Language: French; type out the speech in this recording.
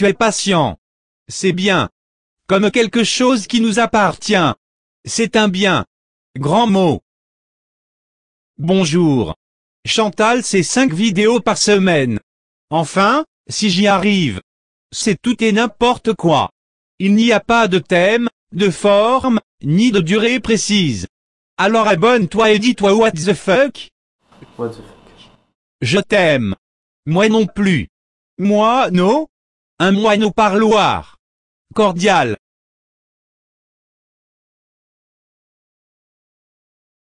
Tu es patient. C'est bien. Comme quelque chose qui nous appartient. C'est un bien. Grand mot. Bonjour. Chantal, c'est 5 vidéos par semaine. Enfin, si j'y arrive. C'est tout et n'importe quoi. Il n'y a pas de thème, de forme, ni de durée précise. Alors abonne-toi et dis-toi what the fuck. What the fuck. Je t'aime. Moi non plus. Moi, non. Un moineau parloir. Cordial.